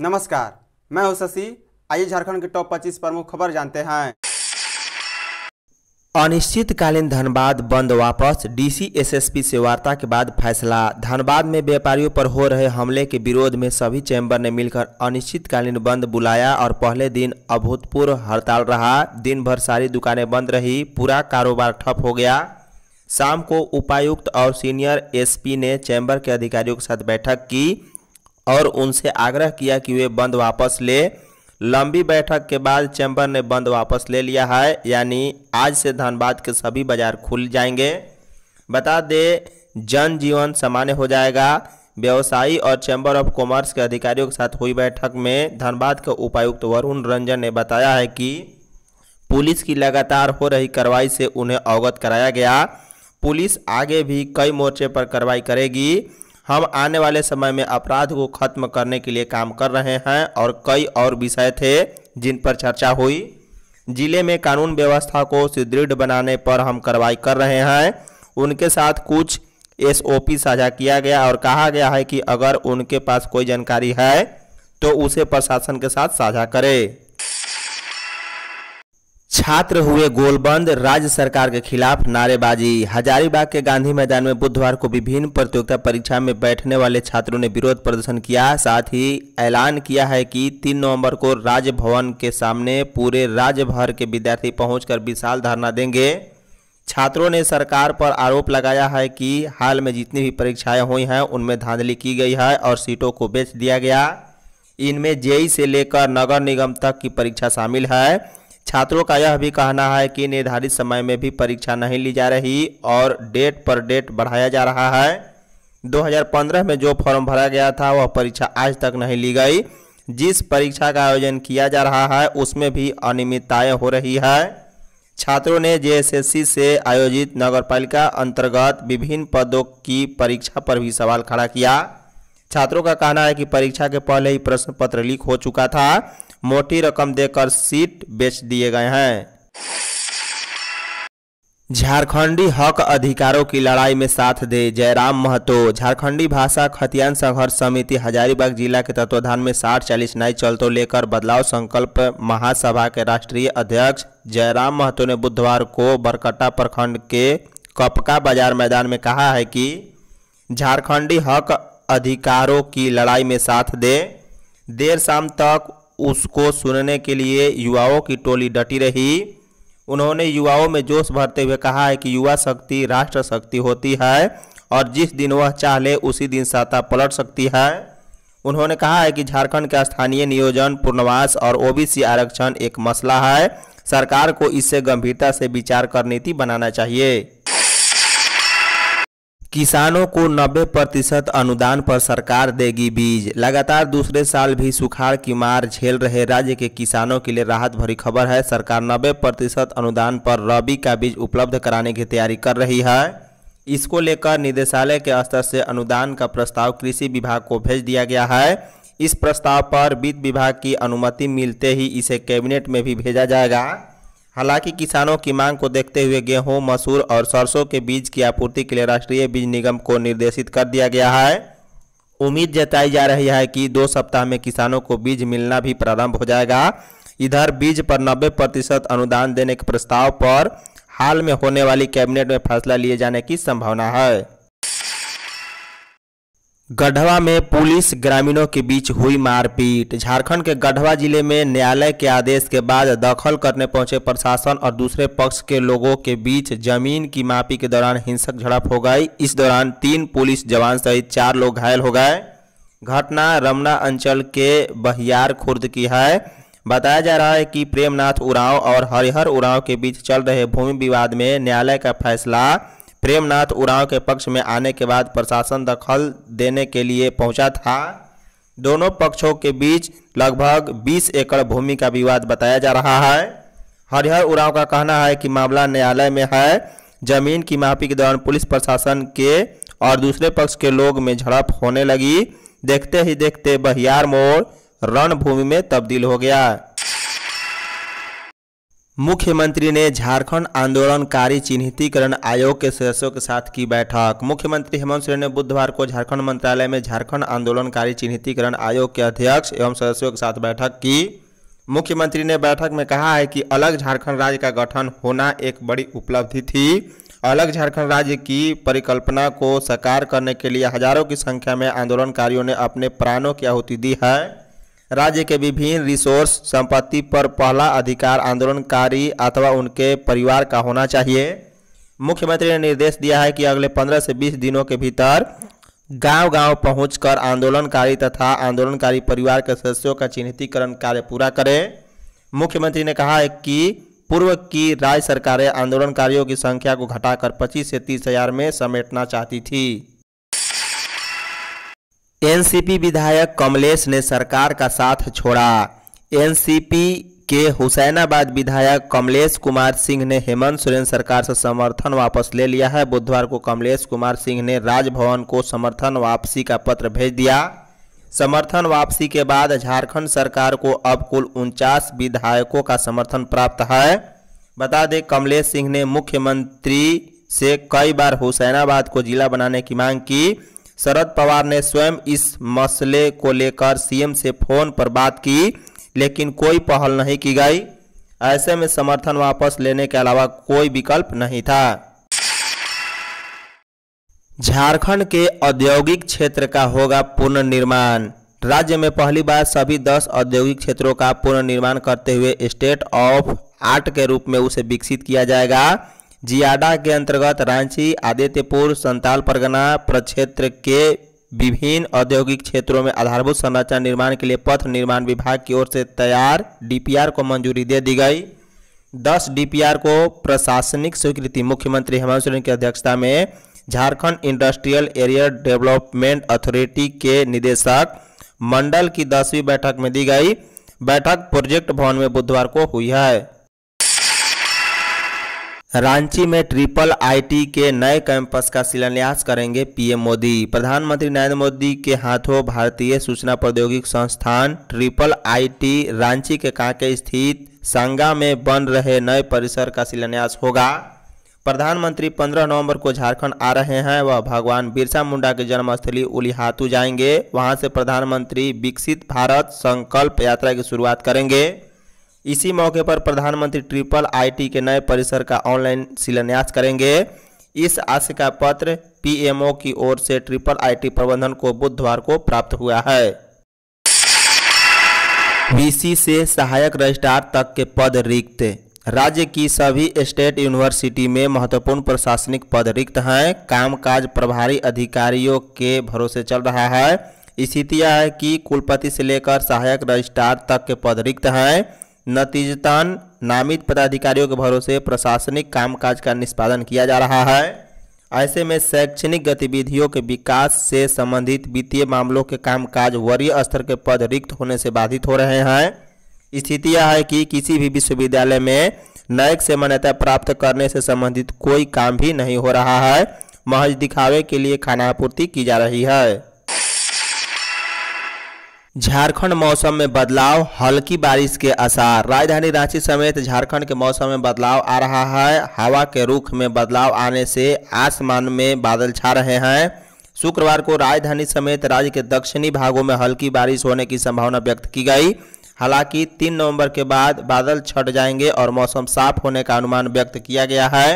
नमस्कार मैं हूं शशि आइए झारखंड के टॉप 25 प्रमुख खबर जानते हैं अनिश्चितकालीन धनबाद बंद वापस डीसी एसएसपी से वार्ता के बाद फैसला धनबाद में व्यापारियों पर हो रहे हमले के विरोध में सभी चैम्बर ने मिलकर अनिश्चितकालीन बंद बुलाया और पहले दिन अभूतपूर्व हड़ताल रहा दिन भर सारी दुकानें बंद रही पूरा कारोबार ठप हो गया शाम को उपायुक्त और सीनियर एसपी ने चैम्बर के अधिकारियों के साथ बैठक की और उनसे आग्रह किया कि वे बंद वापस ले लंबी बैठक के बाद चैम्बर ने बंद वापस ले लिया है यानी आज से धनबाद के सभी बाजार खुल जाएंगे बता दे जनजीवन सामान्य हो जाएगा व्यवसायी और चैम्बर ऑफ कॉमर्स के अधिकारियों के साथ हुई बैठक में धनबाद के उपायुक्त वरुण रंजन ने बताया है कि पुलिस की लगातार हो रही कार्रवाई से उन्हें अवगत कराया गया पुलिस आगे भी कई मोर्चे पर कार्रवाई करेगी हम आने वाले समय में अपराध को खत्म करने के लिए काम कर रहे हैं और कई और विषय थे जिन पर चर्चा हुई जिले में कानून व्यवस्था को सुदृढ़ बनाने पर हम कार्रवाई कर रहे हैं उनके साथ कुछ एसओपी साझा किया गया और कहा गया है कि अगर उनके पास कोई जानकारी है तो उसे प्रशासन के साथ साझा करें छात्र हुए गोलबंद राज्य सरकार के खिलाफ नारेबाजी हजारीबाग के गांधी मैदान में बुधवार को विभिन्न प्रतियोगिता परीक्षा में बैठने वाले छात्रों ने विरोध प्रदर्शन किया साथ ही ऐलान किया है कि 3 नवंबर को राज्य भवन के सामने पूरे राज्य भर के विद्यार्थी पहुंचकर विशाल धरना देंगे छात्रों ने सरकार पर आरोप लगाया है कि हाल में जितनी भी परीक्षाएं हुई हैं उनमें धांधली की गई है और सीटों को बेच दिया गया इनमें जेई से लेकर नगर निगम तक की परीक्षा शामिल है छात्रों का यह भी कहना है कि निर्धारित समय में भी परीक्षा नहीं ली जा रही और डेट पर डेट बढ़ाया जा रहा है 2015 में जो फॉर्म भरा गया था वह परीक्षा आज तक नहीं ली गई जिस परीक्षा का आयोजन किया जा रहा है उसमें भी अनियमितताएँ हो रही है छात्रों ने जे से आयोजित नगरपालिका अंतर्गत विभिन्न पदों की परीक्षा पर भी सवाल खड़ा किया छात्रों का कहना है कि परीक्षा के पहले ही प्रश्न पत्र लीक हो चुका था मोटी रकम देकर सीट बेच दिए गए हैं झारखंडी हक अधिकारों की लड़ाई में साथ दे जयराम महतो झारखंडी भाषा खतियान संघर्ष समिति हजारीबाग जिला के तत्वाधान में साठ चालीस नए चलतों लेकर बदलाव संकल्प महासभा के राष्ट्रीय अध्यक्ष जयराम महतो ने बुधवार को बरकट्टा प्रखंड के कपका बाजार मैदान में कहा है कि झारखंडी हक अधिकारों की लड़ाई में साथ दे देर शाम तक उसको सुनने के लिए युवाओं की टोली डटी रही उन्होंने युवाओं में जोश भरते हुए कहा है कि युवा शक्ति राष्ट्र शक्ति होती है और जिस दिन वह चाह ले उसी दिन सत्ता पलट सकती है उन्होंने कहा है कि झारखंड का स्थानीय नियोजन पुनर्वास और ओबीसी आरक्षण एक मसला है सरकार को इससे गंभीरता से विचार कर नीति बनाना चाहिए किसानों को 90 प्रतिशत अनुदान पर सरकार देगी बीज लगातार दूसरे साल भी सुखाड़ की मार झेल रहे राज्य के किसानों के लिए राहत भरी खबर है सरकार 90 प्रतिशत अनुदान पर रबी का बीज उपलब्ध कराने की तैयारी कर रही है इसको लेकर निदेशालय के स्तर से अनुदान का प्रस्ताव कृषि विभाग को भेज दिया गया है इस प्रस्ताव पर वित्त विभाग की अनुमति मिलते ही इसे कैबिनेट में भी भेजा जाएगा हालांकि किसानों की मांग को देखते हुए गेहूं, मसूर और सरसों के बीज की आपूर्ति के लिए राष्ट्रीय बीज निगम को निर्देशित कर दिया गया है उम्मीद जताई जा रही है कि दो सप्ताह में किसानों को बीज मिलना भी प्रारंभ हो जाएगा इधर बीज पर 90 प्रतिशत अनुदान देने के प्रस्ताव पर हाल में होने वाली कैबिनेट में फैसला लिए जाने की संभावना है गढ़वा में पुलिस ग्रामीणों के बीच हुई मारपीट झारखंड के गढ़वा जिले में न्यायालय के आदेश के बाद दखल करने पहुंचे प्रशासन और दूसरे पक्ष के लोगों के बीच जमीन की मापी के दौरान हिंसक झड़प हो गई इस दौरान तीन पुलिस जवान सहित चार लोग घायल हो गए घटना रमना अंचल के बहियार खुर्द की है बताया जा रहा है कि प्रेमनाथ उरांव और हरिहर उरांव के बीच चल रहे भूमि विवाद में न्यायालय का फैसला प्रेमनाथ उरांव के पक्ष में आने के बाद प्रशासन दखल देने के लिए पहुंचा था दोनों पक्षों के बीच लगभग 20 एकड़ भूमि का विवाद बताया जा रहा है हरिहर उरांव का कहना है कि मामला न्यायालय में है जमीन की माफी के दौरान पुलिस प्रशासन के और दूसरे पक्ष के लोग में झड़प होने लगी देखते ही देखते बहियार मोड़ रणभूमि में तब्दील हो गया मुख्यमंत्री ने झारखंड आंदोलनकारी चिन्हितीकरण आयोग के सदस्यों के साथ की बैठक मुख्यमंत्री हेमंत सोरेन ने बुधवार को झारखंड मंत्रालय में झारखंड आंदोलनकारी चिन्हितीकरण आयोग के अध्यक्ष एवं सदस्यों के साथ बैठक की मुख्यमंत्री ने बैठक में कहा है कि अलग झारखंड राज्य का गठन होना एक बड़ी उपलब्धि थी अलग झारखंड राज्य की परिकल्पना को साकार करने के लिए हजारों की संख्या में आंदोलनकारियों ने अपने प्राणों की आहुति दी है राज्य के विभिन्न रिसोर्स संपत्ति पर पहला अधिकार आंदोलनकारी अथवा उनके परिवार का होना चाहिए मुख्यमंत्री ने निर्देश दिया है कि अगले 15 से 20 दिनों के भीतर गांव-गांव पहुंचकर आंदोलनकारी तथा आंदोलनकारी परिवार के सदस्यों का चिन्हितीकरण कार्य पूरा करें मुख्यमंत्री ने कहा है कि पूर्व की राज्य सरकारें आंदोलनकारियों की संख्या को घटाकर 25 से तीस हजार में समेटना चाहती थी एनसीपी विधायक कमलेश ने सरकार का साथ छोड़ा एनसीपी के हुसैनाबाद विधायक कमलेश कुमार सिंह ने हेमंत सोरेन सरकार से समर्थन वापस ले लिया है बुधवार को कमलेश कुमार सिंह ने राजभवन को समर्थन वापसी का पत्र भेज दिया समर्थन वापसी के बाद झारखंड सरकार को अब कुल उनचास विधायकों का समर्थन प्राप्त है बता दें कमलेश सिंह ने मुख्यमंत्री से कई बार हुसैनाबाद को जिला बनाने की मांग की शरद पवार ने स्वयं इस मसले को लेकर सीएम से फोन पर बात की लेकिन कोई पहल नहीं की गई ऐसे में समर्थन वापस लेने के अलावा कोई विकल्प नहीं था झारखंड के औद्योगिक क्षेत्र का होगा पुनर्निर्माण राज्य में पहली बार सभी 10 औद्योगिक क्षेत्रों का पुनर्निर्माण करते हुए स्टेट ऑफ आर्ट के रूप में उसे विकसित किया जाएगा जियाडा के अंतर्गत रांची आदित्यपुर संताल परगना प्रक्षेत्र के विभिन्न औद्योगिक क्षेत्रों में आधारभूत संरचना निर्माण के लिए पथ निर्माण विभाग की ओर से तैयार डीपीआर को मंजूरी दे दी गई दस डीपीआर को प्रशासनिक स्वीकृति मुख्यमंत्री हेमंत सोरेन की अध्यक्षता में Jharkhand industrial area development authority के निदेशक मंडल की दसवीं बैठक में दी गई बैठक प्रोजेक्ट भवन में बुधवार को हुई है रांची में ट्रिपल आईटी के नए कैंपस का शिलान्यास करेंगे पीएम मोदी प्रधानमंत्री नरेंद्र मोदी के हाथों भारतीय सूचना प्रौद्योगिक संस्थान ट्रिपल आईटी रांची के कांके स्थित सांगा में बन रहे नए परिसर का शिलान्यास होगा प्रधानमंत्री 15 नवंबर को झारखंड आ रहे हैं वह भगवान बिरसा मुंडा के जन्मस्थली उलिहातू जाएंगे वहाँ से प्रधानमंत्री विकसित भारत संकल्प यात्रा की शुरुआत करेंगे इसी मौके पर प्रधानमंत्री ट्रिपल आईटी के नए परिसर का ऑनलाइन शिलान्यास करेंगे इस आशय का पत्र पीएमओ की ओर से ट्रिपल आईटी प्रबंधन को बुधवार को प्राप्त हुआ है बीसी से सहायक रजिस्ट्रार तक के पद रिक्त राज्य की सभी स्टेट यूनिवर्सिटी में महत्वपूर्ण प्रशासनिक पद रिक्त हैं कामकाज प्रभारी अधिकारियों के भरोसे चल रहा है स्थिति यह है कि कुलपति से लेकर सहायक रजिस्ट्रार तक के पद रिक्त हैं नतीजतन नामित पदाधिकारियों के भरोसे प्रशासनिक कामकाज का निष्पादन किया जा रहा है ऐसे में शैक्षणिक गतिविधियों के विकास से संबंधित वित्तीय मामलों के कामकाज वरीय स्तर के पद रिक्त होने से बाधित हो रहे हैं स्थिति यह है कि किसी भी विश्वविद्यालय में नायक से मान्यता प्राप्त करने से संबंधित कोई काम भी नहीं हो रहा है महज दिखावे के लिए खानापूर्ति की जा रही है झारखंड मौसम में बदलाव हल्की बारिश के आसार राजधानी रांची समेत झारखंड के मौसम में बदलाव आ रहा है हवा के रुख में बदलाव आने से आसमान में बादल छा रहे हैं शुक्रवार को राजधानी समेत राज्य के दक्षिणी भागों में हल्की बारिश होने की संभावना व्यक्त की गई हालांकि तीन नवंबर के बाद बादल छट जाएंगे और मौसम साफ होने का अनुमान व्यक्त किया गया है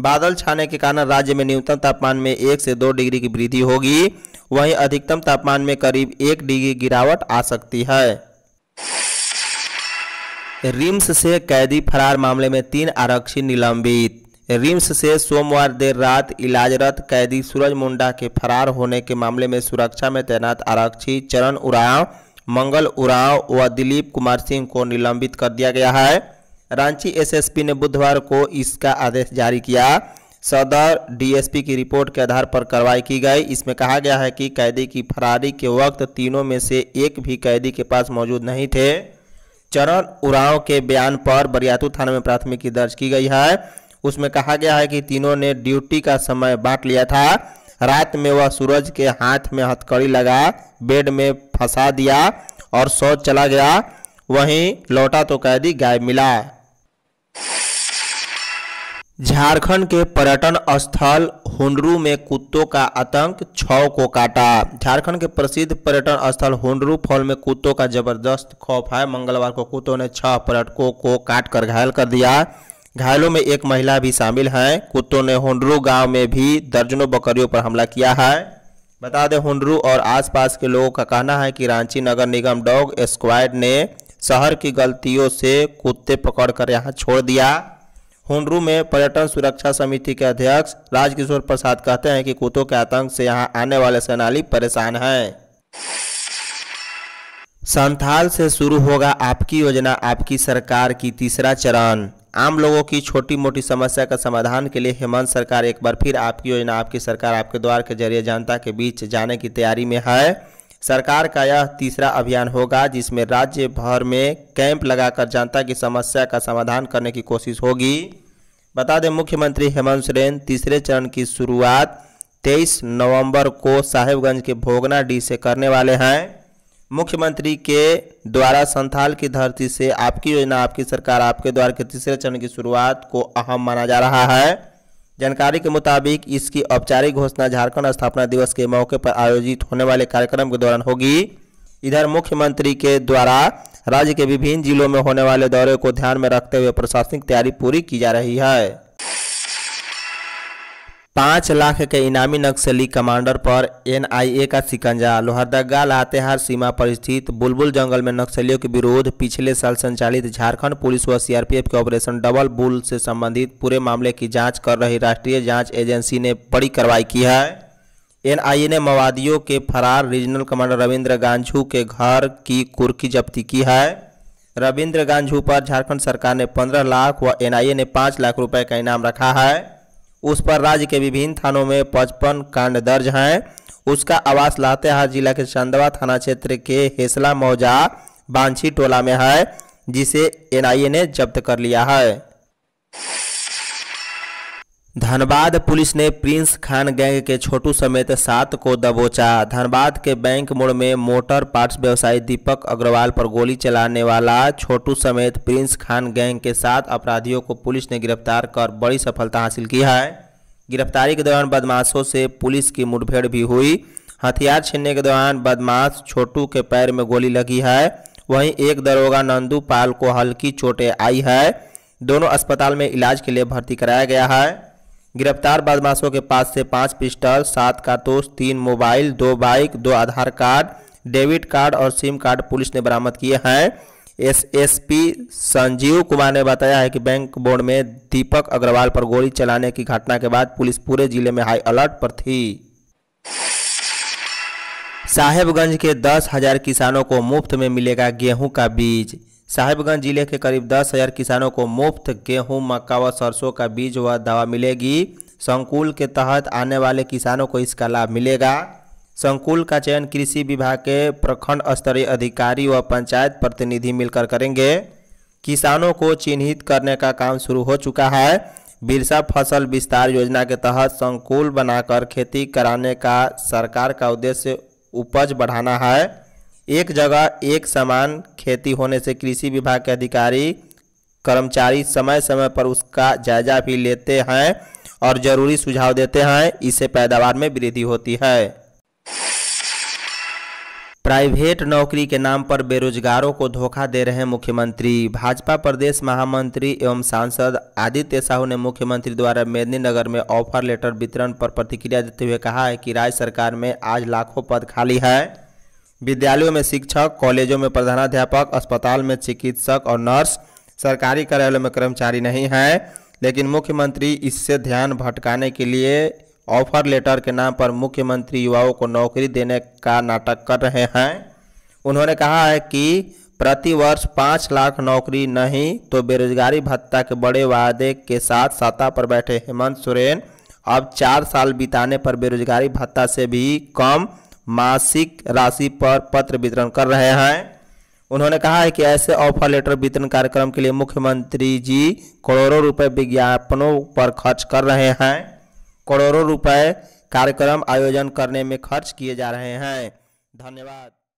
बादल छाने के कारण राज्य में न्यूनतम तापमान में एक से दो डिग्री की वृद्धि होगी वहीं अधिकतम तापमान में करीब एक डिग्री गिरावट आ सकती है रिम्स से कैदी फरार मामले में तीन आरक्षी निलंबित रिम्स से सोमवार देर रात इलाजरत कैदी सूरज मुंडा के फरार होने के मामले में सुरक्षा में तैनात आरक्षी चरण उराव मंगल उराव व दिलीप कुमार सिंह को निलंबित कर दिया गया है रांची एसएसपी ने बुधवार को इसका आदेश जारी किया सदर डीएसपी की रिपोर्ट के आधार पर कार्रवाई की गई इसमें कहा गया है कि कैदी की फरारी के वक्त तीनों में से एक भी कैदी के पास मौजूद नहीं थे चरण उराव के बयान पर बरियातू थाना में प्राथमिकी दर्ज की गई है उसमें कहा गया है कि तीनों ने ड्यूटी का समय बांट लिया था रात में वह सूरज के हाथ में हथकड़ी लगा बेड में फंसा दिया और शौच चला गया वहीं लौटा तो कैदी गायब मिला झारखंड के पर्यटन स्थल हुनरू में कुत्तों का आतंक छव को काटा झारखंड के प्रसिद्ध पर्यटन स्थल हुनरू फॉल में कुत्तों का जबरदस्त खौफ है मंगलवार को कुत्तों ने छह पर्यटकों को काट कर घायल कर दिया घायलों में एक महिला भी शामिल है कुत्तों ने हुनरू गांव में भी दर्जनों बकरियों पर हमला किया है बता दें हुनरू और आसपास के लोगों का कहना है कि रांची नगर निगम डॉग स्क्वाड ने शहर की गलतियों से कुत्ते पकड़कर यहाँ छोड़ दिया हुंडरू में पर्यटन सुरक्षा समिति के अध्यक्ष राजकिशोर प्रसाद कहते हैं कि कुत्तों के आतंक से यहाँ आने वाले सेनानी परेशान हैं संथाल से शुरू होगा आपकी योजना आपकी सरकार की तीसरा चरण आम लोगों की छोटी मोटी समस्या का समाधान के लिए हेमंत सरकार एक बार फिर आपकी योजना आपकी सरकार आपके द्वार के जरिए जनता के बीच जाने की तैयारी में है सरकार का यह तीसरा अभियान होगा जिसमें राज्य भर में कैंप लगाकर जनता की समस्या का समाधान करने की कोशिश होगी बता दें मुख्यमंत्री हेमंत सोरेन तीसरे चरण की शुरुआत 23 नवंबर को साहेबगंज के भोगना डी से करने वाले हैं मुख्यमंत्री के द्वारा संथाल की धरती से आपकी योजना आपकी सरकार आपके द्वारा के तीसरे चरण की शुरुआत को अहम माना जा रहा है जानकारी के मुताबिक इसकी औपचारिक घोषणा झारखंड स्थापना दिवस के मौके पर आयोजित होने वाले कार्यक्रम के दौरान होगी इधर मुख्यमंत्री के द्वारा राज्य के विभिन्न जिलों में होने वाले दौरे को ध्यान में रखते हुए प्रशासनिक तैयारी पूरी की जा रही है पाँच लाख के इनामी नक्सली कमांडर पर एनआईए का शिकंजा लोहरदगा लातेहार सीमा पर स्थित बुलबुल जंगल में नक्सलियों के विरोध पिछले साल संचालित झारखंड पुलिस व सीआरपीएफ के ऑपरेशन डबल बुल से संबंधित पूरे मामले की जांच कर रही राष्ट्रीय जांच एजेंसी ने बड़ी कार्रवाई की है एनआईए ने माओवादियों के फरार रीजनल कमांडर रविन्द्र गांझू के घर की कुर्की जब्ती की है रविंद्र गांझू पर झारखंड सरकार ने पंद्रह लाख व एन ने पाँच लाख रुपये का इनाम रखा है उस पर राज्य के विभिन्न थानों में पचपन कांड दर्ज हैं उसका आवास लातेहार जिला के चंदवा थाना क्षेत्र के हेसला मौजा बांछी टोला में है जिसे एनआईए ने जब्त कर लिया है धनबाद पुलिस ने प्रिंस खान गैंग के छोटू समेत सात को दबोचा धनबाद के बैंक मोड़ में मोटर पार्ट्स व्यवसायी दीपक अग्रवाल पर गोली चलाने वाला छोटू समेत प्रिंस खान गैंग के सात अपराधियों को पुलिस ने गिरफ्तार कर बड़ी सफलता हासिल की है गिरफ्तारी के दौरान बदमाशों से पुलिस की मुठभेड़ भी हुई हथियार छीनने के दौरान बदमाश छोटू के पैर में गोली लगी है वहीं एक दरोगा नंदू पाल को हल्की चोटें आई है दोनों अस्पताल में इलाज के लिए भर्ती कराया गया है गिरफ्तार बदमाशों के पास से पाँच पिस्टल सात कारतूस तीन मोबाइल दो बाइक दो आधार कार्ड डेबिट कार्ड और सिम कार्ड पुलिस ने बरामद किए हैं एसएसपी संजीव कुमार ने बताया है कि बैंक बोर्ड में दीपक अग्रवाल पर गोली चलाने की घटना के बाद पुलिस पूरे जिले में हाई अलर्ट पर थी साहेबगंज के दस हजार किसानों को मुफ्त में मिलेगा गेहूं का बीज साहिबगंज जिले के करीब दस हज़ार किसानों को मुफ्त गेहूं, मक्का व सरसों का बीज व दवा मिलेगी संकुल के तहत आने वाले किसानों को इसका लाभ मिलेगा संकुल का चयन कृषि विभाग के प्रखंड स्तरीय अधिकारी व पंचायत प्रतिनिधि मिलकर करेंगे किसानों को चिन्हित करने का काम शुरू हो चुका है बिरसा फसल विस्तार योजना के तहत संकुल बनाकर खेती कराने का सरकार का उद्देश्य उपज बढ़ाना है एक जगह एक समान खेती होने से कृषि विभाग के अधिकारी कर्मचारी समय समय पर उसका जायजा भी लेते हैं और जरूरी सुझाव देते हैं इससे पैदावार में वृद्धि होती है प्राइवेट नौकरी के नाम पर बेरोजगारों को धोखा दे रहे हैं मुख्यमंत्री भाजपा प्रदेश महामंत्री एवं सांसद आदित्य साहू ने मुख्यमंत्री द्वारा मेदिनीनगर में ऑफर लेटर वितरण पर प्रतिक्रिया देते हुए कहा है कि राज्य सरकार में आज लाखों पद खाली है विद्यालयों में शिक्षक कॉलेजों में प्रधानाध्यापक अस्पताल में चिकित्सक और नर्स सरकारी कार्यालयों में कर्मचारी नहीं हैं लेकिन मुख्यमंत्री इससे ध्यान भटकाने के लिए ऑफर लेटर के नाम पर मुख्यमंत्री युवाओं को नौकरी देने का नाटक कर रहे हैं उन्होंने कहा है कि प्रतिवर्ष पाँच लाख नौकरी नहीं तो बेरोजगारी भत्ता के बड़े वादे के साथ सत्ता पर बैठे हेमंत सोरेन अब चार साल बिताने पर बेरोजगारी भत्ता से भी कम मासिक राशि पर पत्र वितरण कर रहे हैं उन्होंने कहा है कि ऐसे ऑफर लेटर वितरण कार्यक्रम के लिए मुख्यमंत्री जी करोड़ों रुपए विज्ञापनों पर खर्च कर रहे हैं करोड़ों रुपए कार्यक्रम आयोजन करने में खर्च किए जा रहे हैं धन्यवाद